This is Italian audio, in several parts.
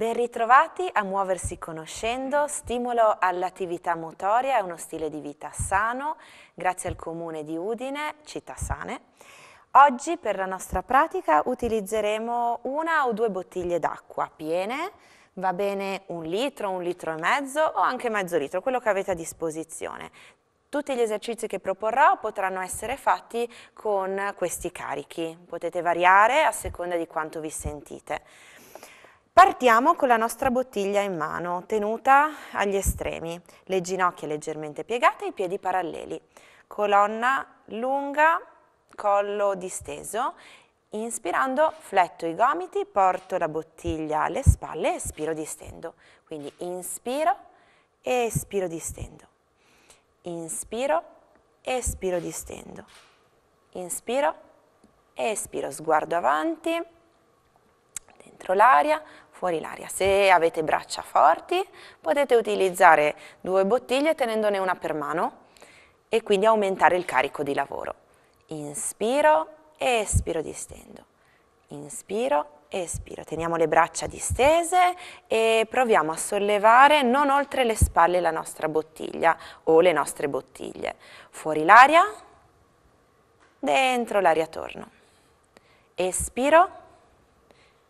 Ben ritrovati a Muoversi Conoscendo, stimolo all'attività motoria e uno stile di vita sano, grazie al Comune di Udine, città sane. Oggi per la nostra pratica utilizzeremo una o due bottiglie d'acqua piene, va bene un litro, un litro e mezzo o anche mezzo litro, quello che avete a disposizione. Tutti gli esercizi che proporrò potranno essere fatti con questi carichi, potete variare a seconda di quanto vi sentite. Partiamo con la nostra bottiglia in mano, tenuta agli estremi, le ginocchia leggermente piegate e i piedi paralleli. Colonna lunga, collo disteso. Inspirando, fletto i gomiti, porto la bottiglia alle spalle, espiro, distendo. Quindi inspiro, espiro, distendo. Inspiro, espiro, distendo. Inspiro, espiro, sguardo avanti dentro l'aria, fuori l'aria. Se avete braccia forti potete utilizzare due bottiglie tenendone una per mano e quindi aumentare il carico di lavoro. Inspiro, espiro, distendo. Inspiro, espiro, teniamo le braccia distese e proviamo a sollevare non oltre le spalle la nostra bottiglia o le nostre bottiglie. Fuori l'aria, dentro l'aria torno. Espiro,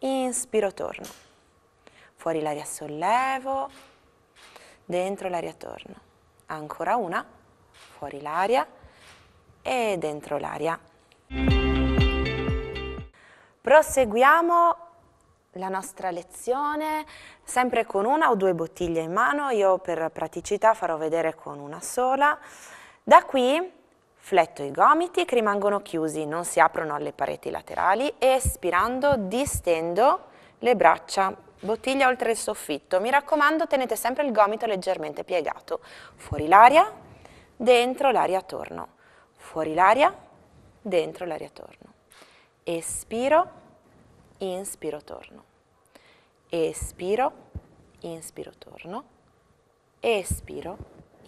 inspiro, torno. Fuori l'aria sollevo, dentro l'aria torno. Ancora una, fuori l'aria e dentro l'aria. Proseguiamo la nostra lezione sempre con una o due bottiglie in mano, io per praticità farò vedere con una sola. Da qui Fletto i gomiti che rimangono chiusi, non si aprono alle pareti laterali e espirando distendo le braccia, bottiglia oltre il soffitto. Mi raccomando tenete sempre il gomito leggermente piegato. Fuori l'aria, dentro l'aria attorno. Fuori l'aria, dentro l'aria attorno. Espiro, inspiro, torno. Espiro, inspiro, torno. Espiro,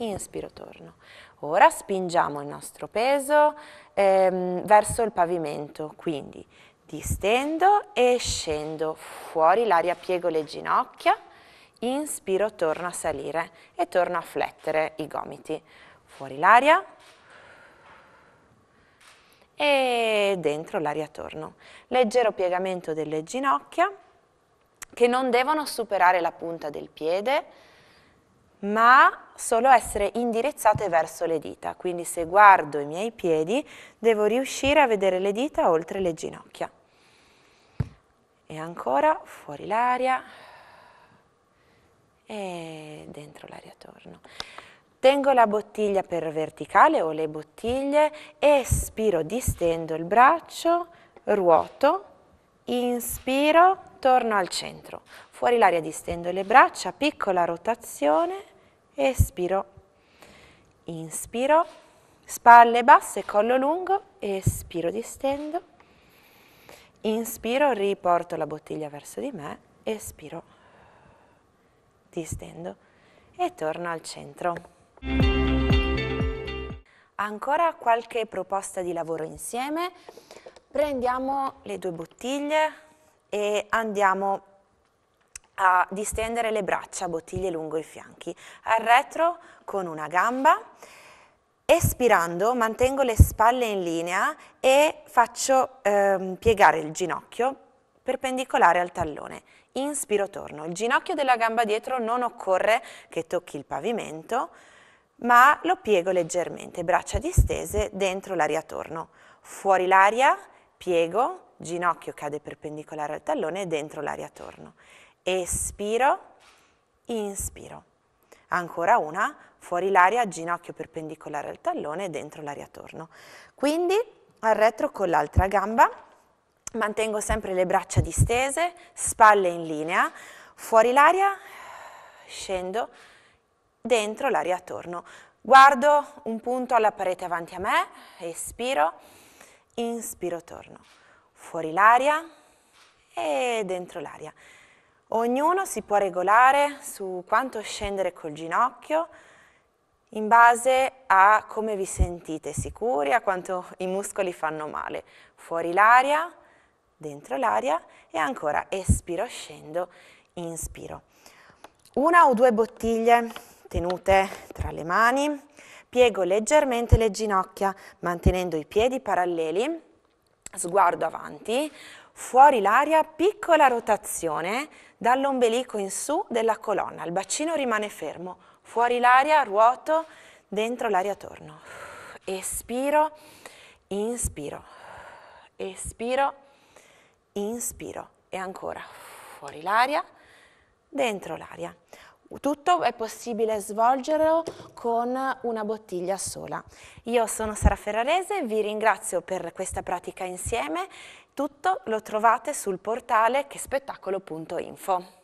inspiro, torno. Ora spingiamo il nostro peso ehm, verso il pavimento, quindi distendo e scendo fuori l'aria, piego le ginocchia, inspiro, torno a salire e torno a flettere i gomiti. Fuori l'aria e dentro l'aria torno. Leggero piegamento delle ginocchia che non devono superare la punta del piede, ma solo essere indirizzate verso le dita. Quindi se guardo i miei piedi, devo riuscire a vedere le dita oltre le ginocchia. E ancora fuori l'aria e dentro l'aria torno. Tengo la bottiglia per verticale o le bottiglie, espiro, distendo il braccio, ruoto, inspiro, torno al centro. Fuori l'aria distendo le braccia, piccola rotazione espiro, inspiro, spalle basse, collo lungo, espiro, distendo, inspiro, riporto la bottiglia verso di me, espiro, distendo e torno al centro. Ancora qualche proposta di lavoro insieme. Prendiamo le due bottiglie e andiamo a distendere le braccia, bottiglie lungo i fianchi, Arretro con una gamba, espirando mantengo le spalle in linea e faccio ehm, piegare il ginocchio perpendicolare al tallone, inspiro torno, il ginocchio della gamba dietro non occorre che tocchi il pavimento, ma lo piego leggermente, braccia distese, dentro l'aria torno, fuori l'aria, piego, ginocchio cade perpendicolare al tallone e dentro l'aria torno espiro, inspiro. Ancora una, fuori l'aria, ginocchio perpendicolare al tallone dentro l'aria torno. Quindi al retro con l'altra gamba, mantengo sempre le braccia distese, spalle in linea, fuori l'aria, scendo, dentro l'aria torno. Guardo un punto alla parete avanti a me, espiro, inspiro, torno. Fuori l'aria e dentro l'aria. Ognuno si può regolare su quanto scendere col ginocchio in base a come vi sentite sicuri, a quanto i muscoli fanno male. Fuori l'aria, dentro l'aria e ancora espiro, scendo, inspiro. Una o due bottiglie tenute tra le mani, piego leggermente le ginocchia mantenendo i piedi paralleli, sguardo avanti, fuori l'aria, piccola rotazione dall'ombelico in su della colonna, il bacino rimane fermo, fuori l'aria, ruoto, dentro l'aria torno, espiro, inspiro, espiro, inspiro e ancora fuori l'aria, dentro l'aria. Tutto è possibile svolgerlo con una bottiglia sola. Io sono Sara Ferrarese, vi ringrazio per questa pratica insieme tutto lo trovate sul portale cheSpettacolo.info.